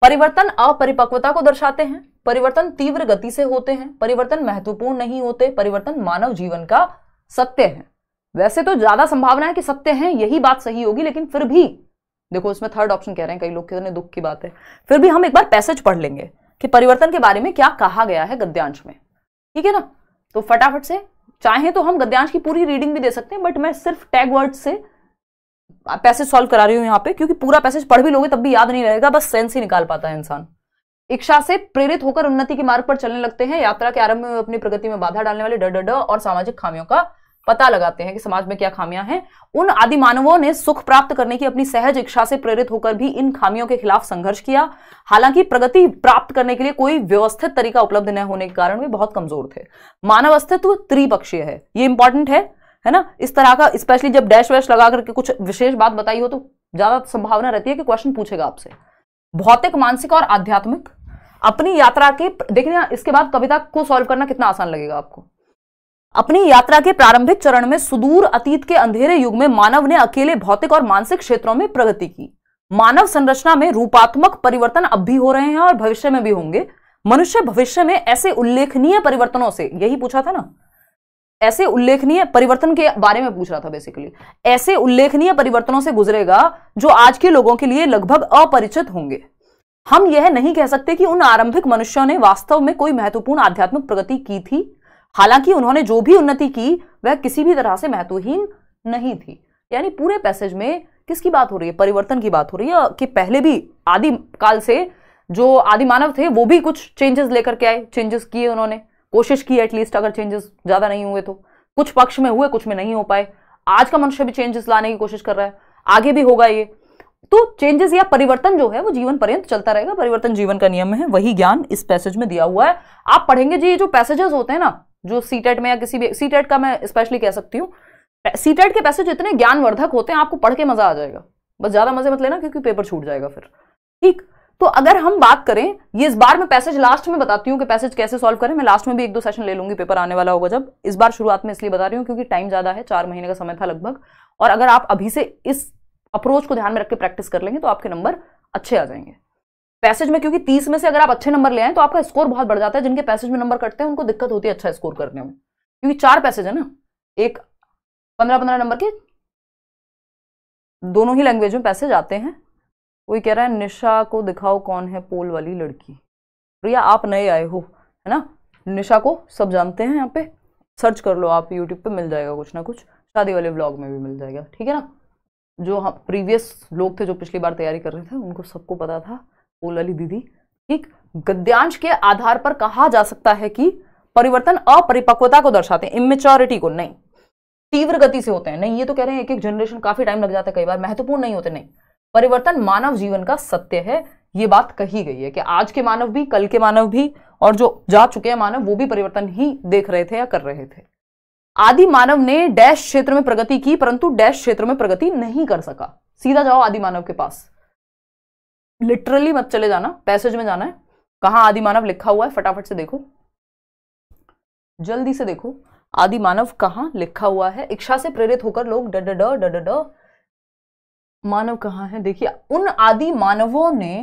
Speaker 1: परिवर्तन अपरिपक्वता को दर्शाते हैं परिवर्तन तीव्र गति से होते हैं परिवर्तन महत्वपूर्ण नहीं होते परिवर्तन मानव जीवन का सत्य है वैसे तो ज्यादा संभावना है कि सत्य है यही बात सही होगी लेकिन फिर भी देखो इसमें थर्ड ऑप्शन कह रहे हैं कई लोग कितने दुख की बात है फिर भी हम एक बार पैसेज पढ़ लेंगे कि परिवर्तन के बारे में क्या कहा गया है गद्यांश में ठीक है ना तो फटाफट से चाहे तो हम गद्यांश की पूरी रीडिंग भी दे सकते हैं बट मैं सिर्फ टैग वर्ड से पैसेज सॉल्व करा रही हूं यहाँ पे क्योंकि पूरा पैसेज पढ़ भी लोगे तब भी याद नहीं रहेगा बस सेंस ही निकाल पाता है इंसान इच्छा से प्रेरित होकर उन्नति के मार्ग पर चलने लगते हैं यात्रा के आरंभ में अपनी प्रगति में बाधा डालने वाले डर डर और सामाजिक खामियों का पता लगाते हैं कि समाज में क्या खामियां हैं उन आदि मानवों ने सुख प्राप्त करने की अपनी सहज इच्छा से प्रेरित होकर भी इन खामियों के खिलाफ संघर्ष किया हालांकि प्रगति प्राप्त करने के लिए कोई व्यवस्थित तरीका उपलब्ध न होने के कारण वे बहुत कमजोर थे मानव अस्तित्व त्रिपक्षीय है ये इंपॉर्टेंट है है ना इस तरह का स्पेशली जब डैश वैश लगा करके कुछ विशेष बात बताई हो तो ज्यादा संभावना रहती है कि क्वेश्चन पूछेगा आपसे भौतिक मानसिक और आध्यात्मिक अपनी यात्रा के देखिए इसके बाद कविता को सॉल्व करना कितना आसान लगेगा आपको अपनी यात्रा के प्रारंभिक चरण में सुदूर अतीत के अंधेरे युग में मानव ने अकेले भौतिक और मानसिक क्षेत्रों में प्रगति की मानव संरचना में रूपात्मक परिवर्तन अब भी हो रहे हैं और भविष्य में भी होंगे मनुष्य भविष्य में ऐसे उल्लेखनीय परिवर्तनों से यही पूछा था ना ऐसे उल्लेखनीय परिवर्तन के बारे में पूछ रहा था बेसिकली ऐसे उल्लेखनीय परिवर्तनों से गुजरेगा जो आज के लोगों के लिए लगभग अपरिचित होंगे हम यह नहीं कह सकते कि उन आरंभिक मनुष्यों ने वास्तव में कोई महत्वपूर्ण आध्यात्मिक प्रगति की थी हालांकि उन्होंने जो भी उन्नति की वह किसी भी तरह से महत्वहीन नहीं थी यानी पूरे पैसेज में किसकी बात हो रही है परिवर्तन की बात हो रही है कि पहले भी आदि काल से जो आदि मानव थे वो भी कुछ चेंजेस लेकर के आए चेंजेस किए उन्होंने कोशिश की एटलीस्ट अगर चेंजेस ज़्यादा नहीं हुए तो कुछ पक्ष में हुए कुछ में नहीं हो पाए आज का मनुष्य भी चेंजेस लाने की कोशिश कर रहा है आगे भी होगा ये तो चेंजेस या परिवर्तन जो है वो जीवन पर्यंत चलता रहेगा परिवर्तन जीवन का नियम है वही ज्ञान इस पैसेज में दिया हुआ है आप पढ़ेंगे जी ये जो पैसेजेस होते हैं ना जो सीटेट e में या किसी भी सीटेट e का मैं स्पेशली कह सकती हूँ सीटेट e के पैसेज इतने ज्ञानवर्धक होते हैं आपको पढ़ के मजा आ जाएगा बस ज़्यादा मजे मत लेना क्योंकि पेपर छूट जाएगा फिर ठीक तो अगर हम बात करें ये इस बार मैं पैसेज लास्ट में बताती हूँ कि पैसेज कैसे सॉल्व करें मैं लास्ट में भी एक दो सेशन ले लूंगी पेपर आने वाला होगा जब इस बार शुरुआत में इसलिए बता रही हूँ क्योंकि टाइम ज़्यादा है चार महीने का समय था लगभग और अगर आप अभी से इस अप्रोच को ध्यान में रख के प्रैक्टिस कर लेंगे तो आपके नंबर अच्छे आ जाएंगे पैसेज में क्योंकि तीस में से अगर आप अच्छे नंबर ले आए तो आपका स्कोर बहुत बढ़ जाता है जिनके पैसेज में नंबर कटते हैं उनको दिक्कत होती है अच्छा स्कोर करने में क्योंकि चार पैसेज है ना एक पंद्रह पंद्रह नंबर के दोनों ही लैंग्वेज में पैसेज आते हैं कोई कह रहा है निशा को दिखाओ कौन है पोल वाली लड़की प्रिया आप नए आए हो है ना निशा को सब जानते हैं यहाँ पे सर्च कर लो आप यूट्यूब पे मिल जाएगा कुछ ना कुछ शादी वाले ब्लॉग में भी मिल जाएगा ठीक है ना जो हाँ प्रीवियस लोग थे जो पिछली बार तैयारी कर रहे थे उनको सबको पता था पोलली वाली दीदी ठीक गद्यांश के आधार पर कहा जा सकता है कि परिवर्तन अपरिपक्वता को दर्शाते हैं इमेच्योरिटी को नहीं तीव्र गति से होते हैं नहीं ये तो कह रहे हैं एक एक जनरेशन काफी टाइम लग जाता है कई बार महत्वपूर्ण नहीं होते नहीं परिवर्तन मानव जीवन का सत्य है ये बात कही गई है कि आज के मानव भी कल के मानव भी और जो जा चुके हैं मानव वो भी परिवर्तन ही देख रहे थे या कर रहे थे आदि मानव ने डैश क्षेत्र में प्रगति की परंतु डैश क्षेत्र में प्रगति नहीं कर सका सीधा जाओ आदि मानव के पास लिटरली मत चले जाना पैसेज में जाना है कहा आदि मानव लिखा हुआ है फटाफट से देखो जल्दी से देखो आदि मानव कहा लिखा हुआ है इच्छा से प्रेरित होकर लोग ड ड ड मानव कहा है देखिए उन आदि मानवों ने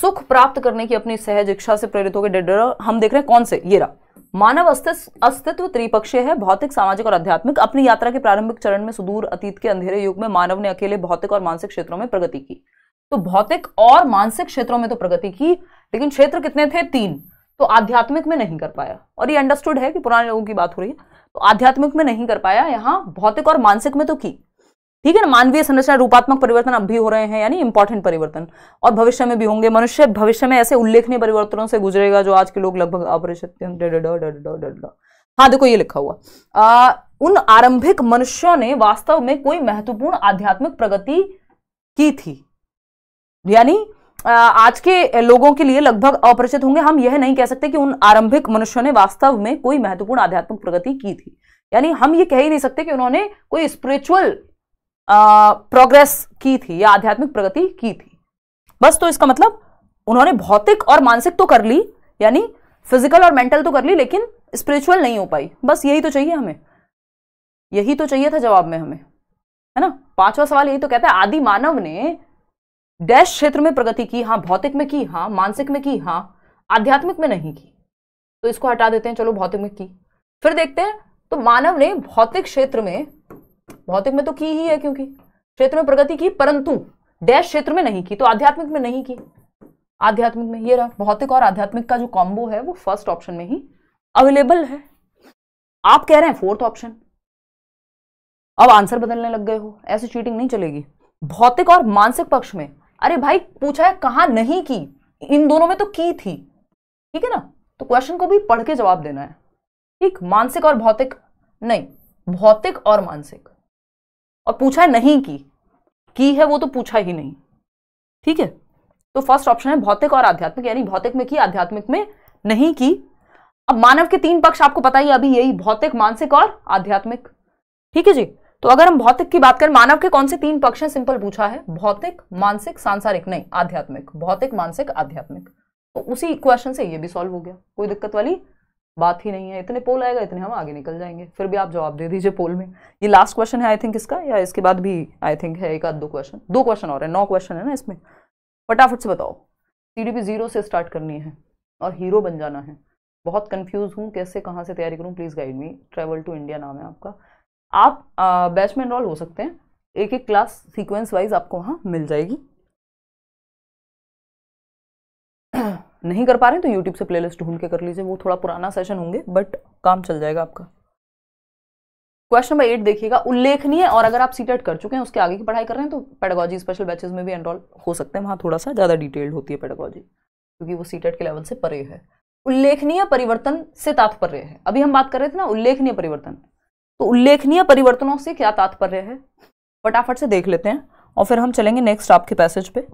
Speaker 1: सुख प्राप्त करने की अपनी सहज इच्छा से प्रेरित होकर ड हम देख रहे हैं कौन से ये रहा मानव अस्तित्व त्रिपक्षीय है भौतिक सामाजिक और आध्यात्मिक अपनी यात्रा के प्रारंभिक चरण में सुदूर अतीत के अंधेरे युग में मानव ने अकेले भौतिक और मानसिक क्षेत्रों में प्रगति की तो भौतिक और मानसिक क्षेत्रों में तो प्रगति की लेकिन क्षेत्र कितने थे तीन तो आध्यात्मिक में नहीं कर पाया और ये अंडरस्टूड है कि पुराने लोगों की बात हो रही है तो आध्यात्मिक में नहीं कर पाया यहाँ भौतिक और मानसिक में तो की ठीक है ना मानवीय संरचना रूपात्मक परिवर्तन अब भी हो रहे हैं यानी इंपॉर्टेंट परिवर्तन और भविष्य में भी होंगे मनुष्य भविष्य में ऐसे उल्लेखनीय परिवर्तनों से गुजरेगा जो आज के लोग लगभग हाँ देखो ये लिखा हुआ आ, उन आरंभिक मनुष्यों ने वास्तव में कोई महत्वपूर्ण आध्यात्मिक प्रगति की थी यानी आज के लोगों के लिए लगभग अपरिचित होंगे हम यह नहीं कह सकते कि उन आरंभिक मनुष्यों ने वास्तव में कोई महत्वपूर्ण आध्यात्मिक प्रगति की थी यानी हम ये कह ही नहीं सकते कि उन्होंने कोई स्पिरिचुअल प्रोग्रेस की थी या आध्यात्मिक प्रगति की थी बस तो इसका मतलब उन्होंने भौतिक और मानसिक तो कर ली यानी फिजिकल और मेंटल तो कर ली लेकिन स्पिरिचुअल नहीं हो पाई बस यही तो चाहिए हमें यही तो चाहिए था जवाब में हमें है ना पांचवा सवाल यही तो कहता है आदि मानव ने डैश क्षेत्र में प्रगति की हाँ भौतिक में की हाँ मानसिक में की हाँ आध्यात्मिक में नहीं की तो इसको हटा देते हैं चलो भौतिक में की फिर देखते हैं तो मानव ने भौतिक क्षेत्र में भौतिक में तो की ही है क्योंकि क्षेत्र में प्रगति की परंतु डैश क्षेत्र में नहीं की तो आध्यात्मिक में नहीं की आध्यात्मिक में ये रहा भौतिक और आध्यात्मिक का जो कॉम्बो है वो फर्स्ट ऑप्शन में ही अवेलेबल है आप कह रहे हैं फोर्थ ऑप्शन अब आंसर बदलने लग गए हो ऐसी चीटिंग नहीं चलेगी भौतिक और मानसिक पक्ष में अरे भाई पूछा है कहा नहीं की इन दोनों में तो की थी ठीक है ना तो क्वेश्चन को भी पढ़ के जवाब देना है ठीक मानसिक और भौतिक नहीं भौतिक और मानसिक और पूछा है नहीं की की है वो तो पूछा ही नहीं ठीक है तो फर्स्ट ऑप्शन है भौतिक और आध्यात्मिक यानी भौतिक में की आध्यात्मिक में नहीं की अब मानव के तीन पक्ष आपको पता ही अभी यही भौतिक मानसिक और आध्यात्मिक ठीक है जी तो अगर हम भौतिक की बात करें मानव के कौन से तीन पक्ष हैं सिंपल पूछा है भौतिक मानसिक सांसारिक नहीं आध्यात्मिक भौतिक मानसिक आध्यात्मिक तो उसी क्वेश्चन से ये भी सॉल्व हो गया कोई दिक्कत वाली बात ही नहीं है इतने पोल आएगा इतने हम आगे निकल जाएंगे फिर भी आप जवाब दे दीजिए पोल में ये लास्ट क्वेश्चन है आई थिंक इसका या इसके बाद भी आई थिंक है एक आध दो क्वेश्चन दो क्वेश्चन और है नौ क्वेश्चन है ना इसमें फटाफट से बताओ सीडीपी जीरो से स्टार्ट करनी है और हीरो बन जाना है बहुत कंफ्यूज हूँ कैसे कहाँ से तैयारी करूँ please guide me travel to India नाम है आपका आप बैच में एनरोल हो सकते हैं एक एक क्लास सीक्वेंस वाइज आपको वहाँ मिल जाएगी नहीं कर पा रहे तो यूट्यूब से प्लेलिस्ट ढूंढ के कर लीजिए वो थोड़ा पुराना सेशन होंगे बट काम चल जाएगा आपका क्वेश्चन नंबर एट देखिएगा उल्लेखनीय और अगर आप सीटेट e कर चुके हैं उसके आगे की पढ़ाई कर रहे हैं तो पेडागोजी स्पेशल बैचेस में भी एनरोल हो सकते हैं वहाँ थोड़ा सा ज़्यादा डिटेल्ड होती है पेडागोजी क्योंकि वो सीटेट e के लेवल से परे है उल्लेखनीय परिवर्तन से तात्पर्य है अभी हम बात कर रहे थे ना उल्लेखनीय परिवर्तन तो उल्लेखनीय परिवर्तनों से क्या तात्पर्य है फटाफट से देख लेते हैं और फिर हम चलेंगे नेक्स्ट आपके पैसेज पे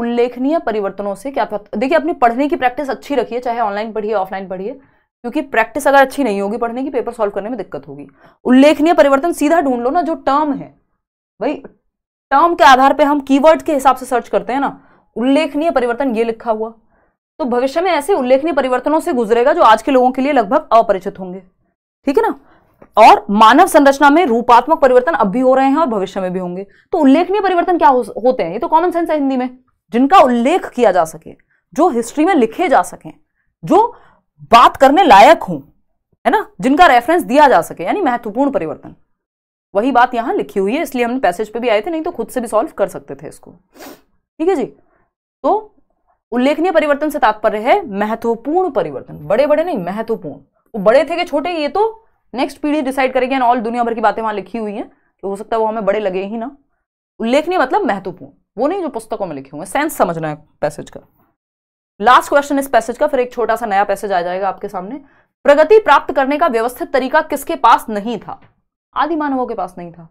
Speaker 1: उल्लेखनीय परिवर्तनों से क्या देखिए अपनी पढ़ने की प्रैक्टिस अच्छी रखिए चाहे ऑनलाइन पढ़िए ऑफलाइन पढ़िए क्योंकि प्रैक्टिस अगर अच्छी नहीं होगी पढ़ने की पेपर सॉल्व करने में दिक्कत होगी उल्लेखनीय परिवर्तन सीधा ढूंढ लो ना जो टर्म है भाई टर्म के आधार पर हम की के हिसाब से सर्च करते हैं ना उल्लेखनीय परिवर्तन ये लिखा हुआ तो भविष्य में ऐसे उल्लेखनीय परिवर्तनों से गुजरेगा जो आज के लोगों के लिए लगभग अपरिचित होंगे ठीक है ना और मानव संरचना में रूपात्मक परिवर्तन अब भी हो रहे हैं और भविष्य में भी होंगे तो उल्लेखनीय परिवर्तन क्या हो, होते हैं ये तो कॉमन सेंस है हिंदी में जिनका उल्लेख किया जा सके जो हिस्ट्री में लिखे जा सके जो बात करने लायक हो है ना जिनका रेफरेंस दिया जा सके यानी महत्वपूर्ण परिवर्तन वही बात यहां लिखी हुई है इसलिए हमने पैसेज पे भी आए थे नहीं तो खुद से भी सॉल्व कर सकते थे इसको ठीक है जी तो उल्लेखनीय परिवर्तन से तात्पर्य है महत्वपूर्ण परिवर्तन बड़े बड़े नहीं महत्वपूर्ण वो बड़े थे कि छोटे ये तो नेक्स्ट पीढ़ी डिसाइड करेगी एंड ऑल दुनिया भर की बातें वहां लिखी हुई हैं तो हो सकता है वो हमें बड़े लगे ही ना उल्लेखनीय मतलब महत्वपूर्ण वो नहीं जो पुस्तकों में लिखे हुए सेंस समझना है पैसेज का लास्ट क्वेश्चन इस पैसेज का फिर एक छोटा सा नया पैसेज आ जाएगा आपके सामने प्रगति प्राप्त करने का व्यवस्थित तरीका किसके पास नहीं था आदि मानवों के पास नहीं था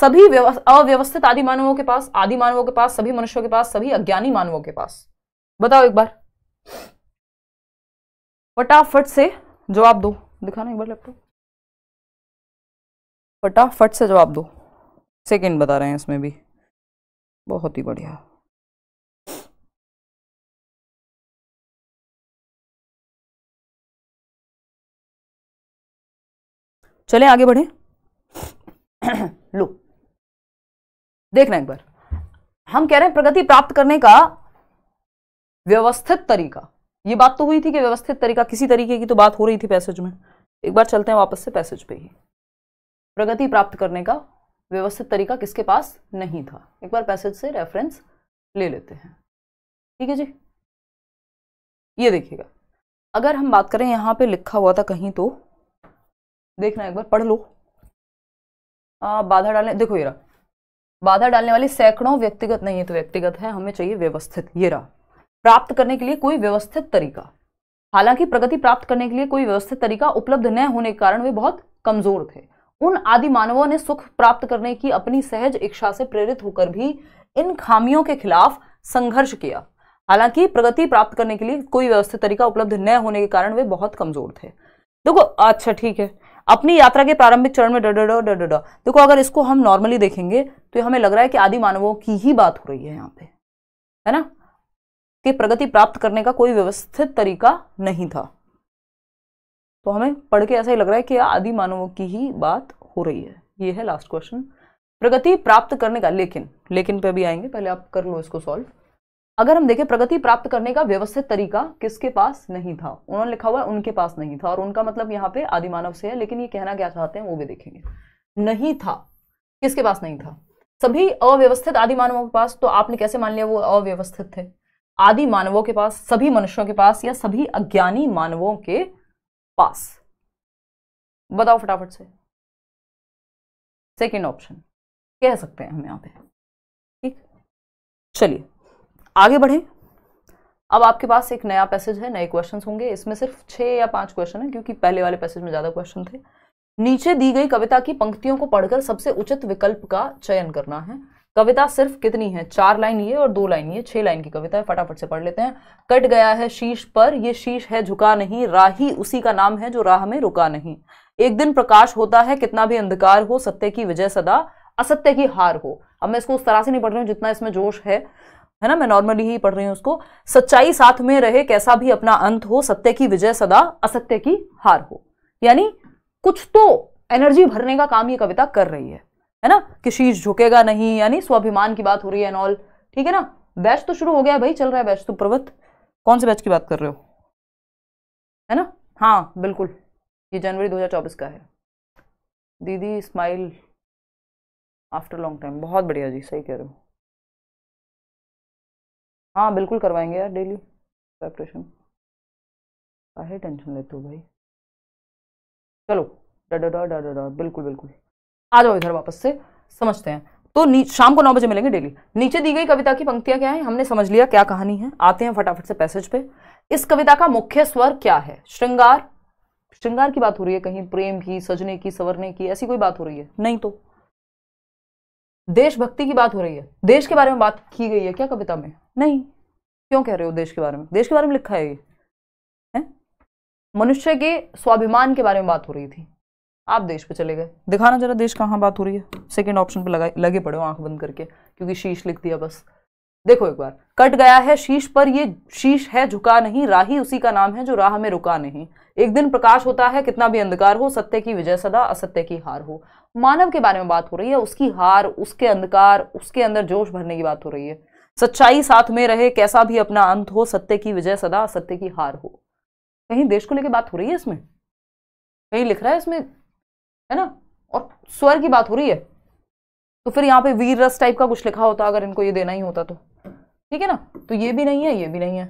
Speaker 1: सभी अव्यवस्थित आदि मानवों के पास आदि मानवों के पास सभी मनुष्यों के पास सभी अज्ञानी मानवों के पास बताओ एक बार फटाफट से जवाब दो दिखाना एक बार लैपटॉप फटाफट से जवाब दो सेकंड बता रहे हैं इसमें भी बहुत ही बढ़िया चले आगे बढ़े लो देखना एक बार हम कह रहे हैं प्रगति प्राप्त करने का व्यवस्थित तरीका ये बात तो हुई थी कि व्यवस्थित तरीका किसी तरीके की तो बात हो रही थी पैसेज में एक बार चलते हैं वापस से पैसेज पे ही प्रगति प्राप्त करने का व्यवस्थित तरीका किसके पास नहीं था एक बार पैसेज से रेफरेंस ले लेते हैं ठीक है जी ये देखिएगा अगर हम बात करें यहाँ पे लिखा हुआ था कहीं तो देखना एक बार पढ़ लो आ, बाधा डालने देखो ये रहा बाधा डालने वाली सैकड़ों व्यक्तिगत नहीं है तो व्यक्तिगत है हमें चाहिए व्यवस्थित ये रहा प्राप्त करने के लिए कोई व्यवस्थित तरीका हालांकि प्रगति प्राप्त करने के लिए कोई व्यवस्थित तरीका उपलब्ध न होने के कारण वे बहुत कमजोर थे उन आदि मानवों ने सुख प्राप्त करने की अपनी सहज इच्छा से प्रेरित होकर भी इन खामियों के खिलाफ संघर्ष किया हालांकि प्रगति प्राप्त करने के लिए कोई व्यवस्थित तरीका उपलब्ध न होने के कारण वे बहुत कमजोर थे देखो अच्छा ठीक है अपनी यात्रा के प्रारंभिक चरण में डर डर डर देखो अगर इसको हम नॉर्मली देखेंगे तो हमें लग रहा है कि आदि मानवों की ही बात हो रही है यहाँ पे है ना कि प्रगति प्राप्त करने का कोई व्यवस्थित तरीका नहीं था तो हमें पढ़ के ऐसा ही लग रहा है कि आदि मानवों की ही बात हो रही है ये है लास्ट क्वेश्चन प्रगति प्राप्त करने का लेकिन लेकिन पे भी आएंगे पहले आप कर लो इसको सॉल्व अगर हम देखें प्रगति प्राप्त करने का व्यवस्थित तरीका किसके पास नहीं था उन्होंने लिखा हुआ उनके पास नहीं था और उनका मतलब यहाँ पे आदि मानव से है लेकिन ये कहना क्या चाहते हैं वो भी देखेंगे नहीं था किसके पास नहीं था सभी अव्यवस्थित आदि मानवों के पास तो आपने कैसे मान लिया वो अव्यवस्थित थे आदि मानवों के पास सभी मनुष्यों के पास या सभी अज्ञानी मानवों के पास बताओ फटाफट से सेकेंड ऑप्शन कह सकते हैं हम यहां पे ठीक चलिए आगे बढ़े अब आपके पास एक नया पैसेज है नए क्वेश्चन होंगे इसमें सिर्फ छह या पांच क्वेश्चन है क्योंकि पहले वाले पैसेज में ज़्यादा क्वेश्चन थे नीचे दी गई कविता की पंक्तियों को पढ़कर सबसे उचित विकल्प का चयन करना है कविता सिर्फ कितनी है चार लाइन ये और दो लाइन ये छह लाइन की कविता है फटाफट से पढ़ लेते हैं कट गया है शीश पर ये शीश है झुका नहीं राही उसी का नाम है जो राह में रुका नहीं एक दिन प्रकाश होता है कितना भी अंधकार हो सत्य की विजय सदा असत्य की हार हो अब मैं इसको उस तरह से नहीं पढ़ रही हूँ जितना इसमें जोश है है ना मैं नॉर्मली ही पढ़ रही हूँ उसको सच्चाई साथ में रहे कैसा भी अपना अंत हो सत्य की विजय सदा असत्य की हार हो यानी कुछ तो एनर्जी भरने का काम ये कविता कर रही है है ना कि शीश झुकेगा नहीं यानी स्वाभिमान की बात हो रही है एनऑल ठीक है ना बैच तो शुरू हो गया भाई चल रहा है बैच तो पर्वत कौन से बैच की बात कर रहे हो है ना हाँ बिल्कुल ये जनवरी 2024 का है दीदी स्माइल आफ्टर लॉन्ग टाइम बहुत बढ़िया जी सही कह रहे हो हाँ बिल्कुल करवाएंगे यार डेली प्रेपरेशन टेंशन लेते हो भाई चलो डा डा डा डा डा बिल्कुल बिल्कुल आ जाओ इधर वापस से समझते हैं तो शाम को नौ बजे मिलेंगे डेली नीचे दी गई कविता की पंक्तियां क्या हैं हमने समझ लिया क्या कहानी है आते हैं फटाफट से पैसेज पे इस कविता का मुख्य स्वर क्या है श्रृंगार श्रृंगार की बात हो रही है कहीं प्रेम की सजने की सवरने की ऐसी कोई बात हो रही है नहीं तो देशभक्ति की बात हो रही है देश के बारे में बात की गई है क्या कविता में नहीं क्यों कह रहे हो देश के बारे में देश के बारे में लिखा है ये मनुष्य के स्वाभिमान के बारे में बात हो रही थी आप देश पे चले गए दिखाना जरा देश कहाँ बात हो रही है सेकेंड ऑप्शन पे लगा लगे पड़े हो आंख बंद करके क्योंकि शीश लिख दिया बस देखो एक बार कट गया है शीश पर ये शीश है झुका नहीं राही उसी का नाम है जो राह में रुका नहीं एक दिन प्रकाश होता है कितना भी अंधकार हो सत्य की विजय सदा असत्य की हार हो मानव के बारे में बात हो रही है उसकी हार उसके अंधकार उसके अंदर जोश भरने की बात हो रही है सच्चाई साथ में रहे कैसा भी अपना अंत हो सत्य की विजय सदा असत्य की हार हो कहीं देश को लेकर बात हो रही है इसमें कहीं लिख रहा है इसमें है ना और स्वर की बात हो रही है तो फिर यहाँ पे वीर रस टाइप का कुछ लिखा होता अगर इनको ये देना ही होता तो ठीक है ना तो ये भी नहीं है ये भी नहीं है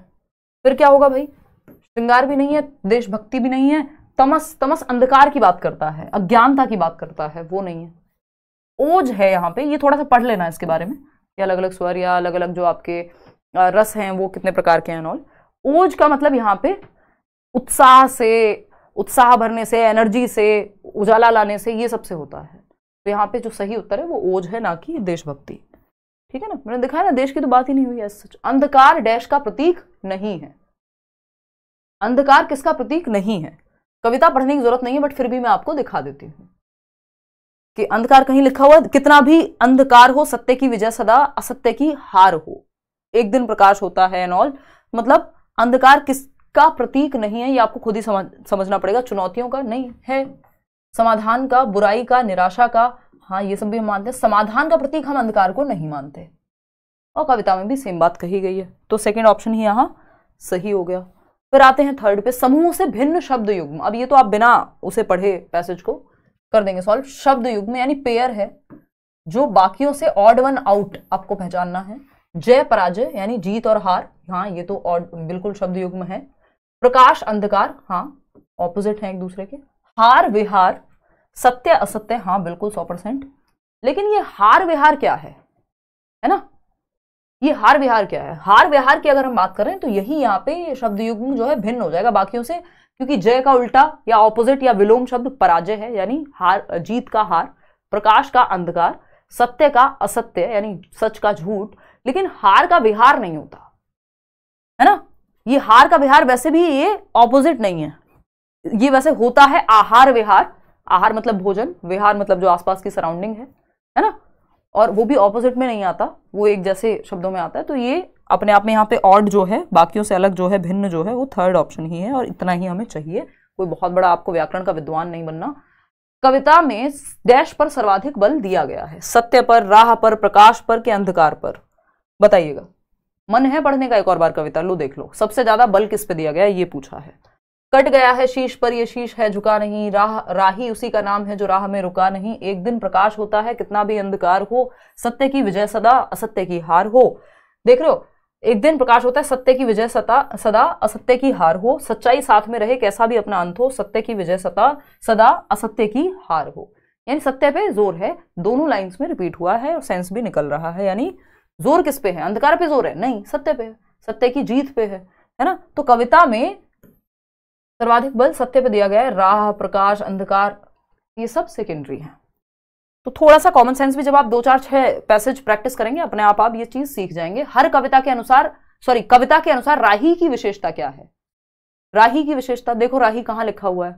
Speaker 1: फिर क्या होगा भाई श्रृंगार भी नहीं है देशभक्ति भी नहीं है तमस तमस अंधकार की बात करता है अज्ञानता की बात करता है वो नहीं है ओज है यहाँ पे ये थोड़ा सा पढ़ लेना इसके बारे में या अलग अलग स्वर या अलग अलग जो आपके रस हैं वो कितने प्रकार के हैं नॉल ओज का मतलब यहाँ पे उत्साह से उत्साह भरने से एनर्जी से उजाला लाने से ये सबसे होता है तो यहाँ पे जो सही उत्तर है वो ओज है ना कि देशभक्ति ठीक है ना मैंने दिखाया ना देश की तो बात ही नहीं हुई है सच अंधकार डैश का प्रतीक नहीं है अंधकार किसका प्रतीक नहीं है कविता पढ़ने की जरूरत नहीं है बट फिर भी मैं आपको दिखा देती हूँ कि अंधकार कहीं लिखा हुआ कितना भी अंधकार हो सत्य की विजय सदा असत्य की हार हो एक दिन प्रकाश होता है एनऑल मतलब अंधकार किस का प्रतीक नहीं है ये आपको खुद ही समझ समझना पड़ेगा चुनौतियों का नहीं है समाधान का बुराई का निराशा का हाँ ये सब भी हम मानते हैं समाधान का प्रतीक हम अंधकार को नहीं मानते और कविता में भी सेम बात कही गई है तो सेकेंड ऑप्शन ही यहाँ सही हो गया फिर आते हैं थर्ड पे समूह से भिन्न शब्द युग्म अब ये तो आप बिना उसे पढ़े पैसेज को कर देंगे सॉल्व शब्द युग्म यानी पेयर है जो बाकियों से ऑड वन आउट आपको पहचानना है जय पराजय यानी जीत और हार हाँ ये तो ऑड बिल्कुल शब्द युग्म है प्रकाश अंधकार हाँ ऑपोजिट हैं एक दूसरे के हार विहार सत्य असत्य हाँ बिल्कुल सौ परसेंट लेकिन ये हार विहार क्या है है ना ये हार विहार क्या है हार विहार की अगर हम बात करें तो यही यहाँ पे शब्द युग्म जो है भिन्न हो जाएगा बाकियों से क्योंकि जय का उल्टा या ऑपोजिट या विलोम शब्द पराजय है यानी हार जीत का हार प्रकाश का अंधकार सत्य का असत्य यानी सच का झूठ लेकिन हार का विहार नहीं होता है ना ये हार का विहार वैसे भी ये ऑपोजिट नहीं है ये वैसे होता है आहार विहार आहार मतलब भोजन विहार मतलब जो आसपास की सराउंडिंग है है ना और वो भी ऑपोजिट में नहीं आता वो एक जैसे शब्दों में आता है तो ये अपने आप में यहाँ पे ऑड जो है बाकियों से अलग जो है भिन्न जो है वो थर्ड ऑप्शन ही है और इतना ही हमें चाहिए कोई बहुत बड़ा आपको व्याकरण का विद्वान नहीं बनना कविता में डैश पर सर्वाधिक बल दिया गया है सत्य पर राह पर प्रकाश पर के अंधकार पर बताइएगा मन है पढ़ने का एक और बार कविता लो देख लो सबसे ज्यादा बल किस पे दिया गया ये पूछा है कट गया है शीश पर ये शीश है झुका नहीं राह राही उसी का नाम है जो राह में रुका नहीं एक दिन प्रकाश होता है कितना भी अंधकार हो सत्य की विजय सदा असत्य की हार हो देख रहे हो एक दिन प्रकाश होता है सत्य की विजय सता सदा असत्य की हार हो सच्चाई साथ में रहे कैसा भी अपना अंत हो सत्य की विजय सता सदा असत्य की हार हो यानी सत्य पे जोर है दोनों लाइंस में रिपीट हुआ है और सेंस भी निकल रहा है यानी जोर किस पे है अंधकार पे जोर है नहीं सत्य पे है सत्य की जीत पे है है ना तो कविता में सर्वाधिक बल सत्य पे दिया गया है राह प्रकाश अंधकार ये सब सेकेंडरी है तो थोड़ा सा कॉमन सेंस भी जब आप दो चार छह पैसेज प्रैक्टिस करेंगे अपने आप आप ये चीज सीख जाएंगे हर कविता के अनुसार सॉरी कविता के अनुसार राही की विशेषता क्या है राही की विशेषता देखो राही कहाँ लिखा हुआ है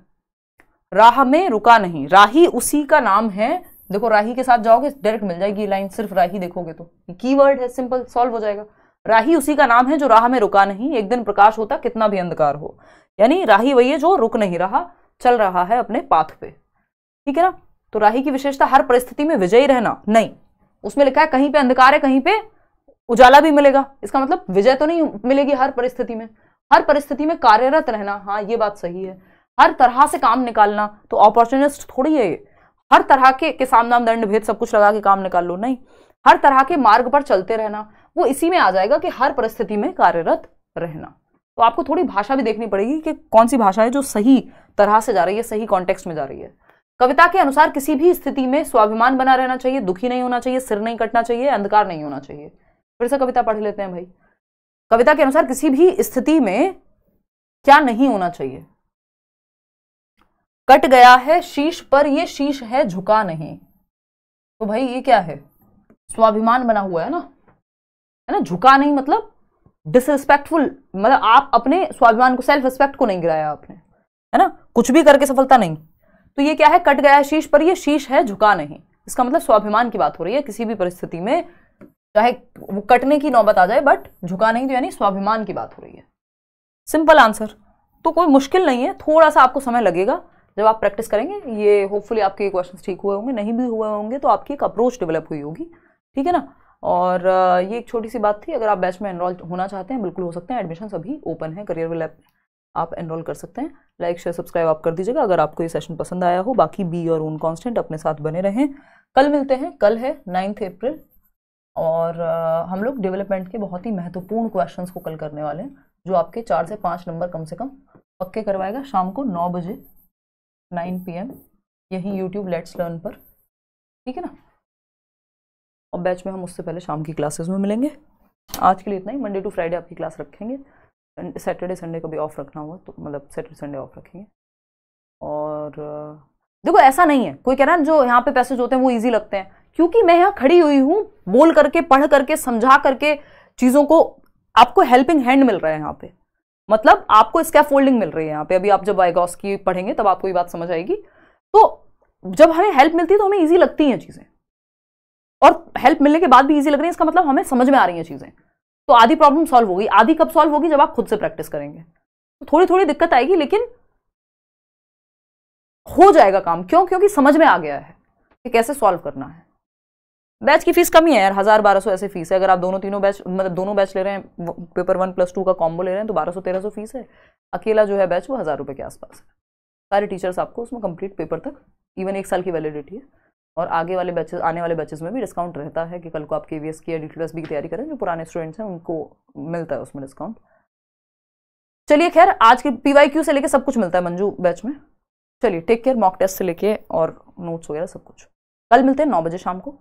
Speaker 1: राह में रुका नहीं राही उसी का नाम है देखो राही के साथ जाओगे डायरेक्ट मिल जाएगी लाइन सिर्फ राही देखोगे तो की वर्ड है सिंपल सॉल्व हो जाएगा राही उसी का नाम है जो राह में रुका नहीं एक दिन प्रकाश होता कितना भी अंधकार हो यानी राही वही है जो रुक नहीं रहा चल रहा है अपने पाथ पे ठीक है ना तो राही की विशेषता हर परिस्थिति में विजयी रहना नहीं उसमें लिखा है कहीं पे अंधकार है कहीं पे उजाला भी मिलेगा इसका मतलब विजय तो नहीं मिलेगी हर परिस्थिति में हर परिस्थिति में कार्यरत रहना हाँ ये बात सही है हर तरह से काम निकालना तो अपॉर्चुनिस्ट थोड़ी है ये हर तरह के, के साम नाम दंड भेद सब कुछ लगा के काम निकाल लो नहीं हर तरह के मार्ग पर चलते रहना वो इसी में आ जाएगा कि हर परिस्थिति में कार्यरत रहना तो आपको थोड़ी भाषा भी देखनी पड़ेगी कि कौन सी भाषा है जो सही तरह से जा रही है सही कॉन्टेक्स्ट में जा रही है कविता के अनुसार किसी भी स्थिति में स्वाभिमान बना रहना चाहिए दुखी नहीं होना चाहिए सिर नहीं कटना चाहिए अंधकार नहीं होना चाहिए फिर से कविता पढ़ लेते हैं भाई कविता के अनुसार किसी भी स्थिति में क्या नहीं होना चाहिए कट गया है शीश पर ये शीश है झुका नहीं तो भाई ये क्या है स्वाभिमान बना हुआ है ना है ना झुका नहीं मतलब डिसरिस्पेक्टफुल मतलब आप अपने स्वाभिमान को सेल्फ रिस्पेक्ट को नहीं गिराया आपने है ना कुछ भी करके सफलता नहीं तो ये क्या है कट गया है शीश पर ये शीश है झुका नहीं इसका मतलब स्वाभिमान की बात हो रही है किसी भी परिस्थिति में चाहे वो कटने की नौबत आ जाए बट झुका नहीं तो यानी स्वाभिमान की बात हो रही है सिंपल आंसर तो कोई मुश्किल नहीं है थोड़ा सा आपको समय लगेगा जब आप प्रैक्टिस करेंगे ये होपफुली आपके क्वेश्चन ठीक हुए होंगे नहीं भी हुए होंगे तो आपकी एक अप्रोच डेवलप हुई होगी ठीक है ना और ये एक छोटी सी बात थी अगर आप बैच में एनरोल होना चाहते हैं बिल्कुल हो सकते हैं एडमिशन अभी ओपन है करियर वेल आप एनरोल कर सकते हैं लाइक शेयर सब्सक्राइब आप कर दीजिएगा अगर आपको ये सेशन पसंद आया हो बाकी बी और ऊन कांस्टेंट अपने साथ बने रहें कल मिलते हैं कल है नाइन्थ अप्रैल और हम लोग डेवलपमेंट के बहुत ही महत्वपूर्ण क्वेश्चंस को कल करने वाले हैं जो आपके चार से पाँच नंबर कम से कम पक्के करवाएगा शाम को नौ बजे नाइन पी एम यहीं यूट्यूब लेट्स लर्न पर ठीक है ना और बैच में हम उससे पहले शाम की क्लासेस में मिलेंगे आज के लिए इतना ही मंडे टू फ्राइडे आपकी क्लास रखेंगे सैटरडे संडे कभी भी ऑफ रखना होगा तो मतलब सैटरडे संडे ऑफ रखेंगे और देखो ऐसा नहीं है कोई कह रहा है जो यहाँ पे पैसेज होते हैं वो ईजी लगते हैं क्योंकि मैं यहाँ खड़ी हुई हूँ बोल करके पढ़ करके समझा करके चीज़ों को आपको हेल्पिंग हैंड मिल रहा है यहाँ पे मतलब आपको इसका फोल्डिंग मिल रही है यहाँ पे अभी आप जब वाइगॉस की पढ़ेंगे तब आपको ये बात समझ आएगी तो जब हमें हेल्प मिलती है तो हमें ईजी लगती हैं चीज़ें और हेल्प मिलने के बाद भी ईजी लग रही है इसका मतलब हमें समझ में आ रही हैं चीज़ें तो आधी प्रॉब्लम सॉल्व होगी आधी कब सॉल्व होगी जब आप खुद से प्रैक्टिस करेंगे तो थोड़ी थोड़ी दिक्कत आएगी लेकिन हो जाएगा काम क्यों क्योंकि समझ में आ गया है कि कैसे सॉल्व करना है बैच की फीस कमी है यार हज़ार बारह सौ ऐसे फीस है अगर आप दोनों तीनों बैच मतलब दोनों बैच ले रहे हैं पेपर वन प्लस टू का कॉम्बो ले रहे हैं तो बारह सौ तेरह सौ फीस है अकेला जो है बैच वो हज़ार रुपये के आसपास है सारे टीचर्स आपको उसमें कंप्लीट पेपर तक इवन एक साल की वैलिडिटी है और आगे वाले बैचेस आने वाले बैचेस में भी डिस्काउंट रहता है कि कल को आप के वी एस की या डी बी की तैयारी करें जो पुराने स्टूडेंट्स हैं उनको मिलता है उसमें डिस्काउंट चलिए खैर आज के पी वाई क्यू से लेके सब कुछ मिलता है मंजू बैच में चलिए टेक केयर मॉक टेस्ट से लेके और नोट्स वगैरह सब कुछ कल मिलते हैं नौ बजे शाम को